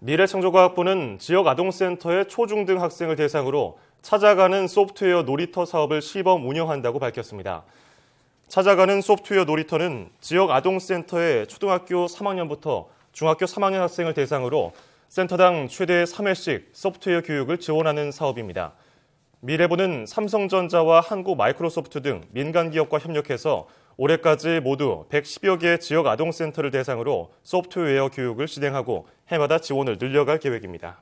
미래창조과학부는 지역 아동센터의 초중등 학생을 대상으로 찾아가는 소프트웨어 놀이터 사업을 시범 운영한다고 밝혔습니다. 찾아가는 소프트웨어 놀이터는 지역 아동센터의 초등학교 3학년부터 중학교 3학년 학생을 대상으로 센터당 최대 3회씩 소프트웨어 교육을 지원하는 사업입니다. 미래부는 삼성전자와 한국 마이크로소프트 등 민간 기업과 협력해서 올해까지 모두 110여 개 지역 아동센터를 대상으로 소프트웨어 교육을 진행하고 해마다 지원을 늘려갈 계획입니다.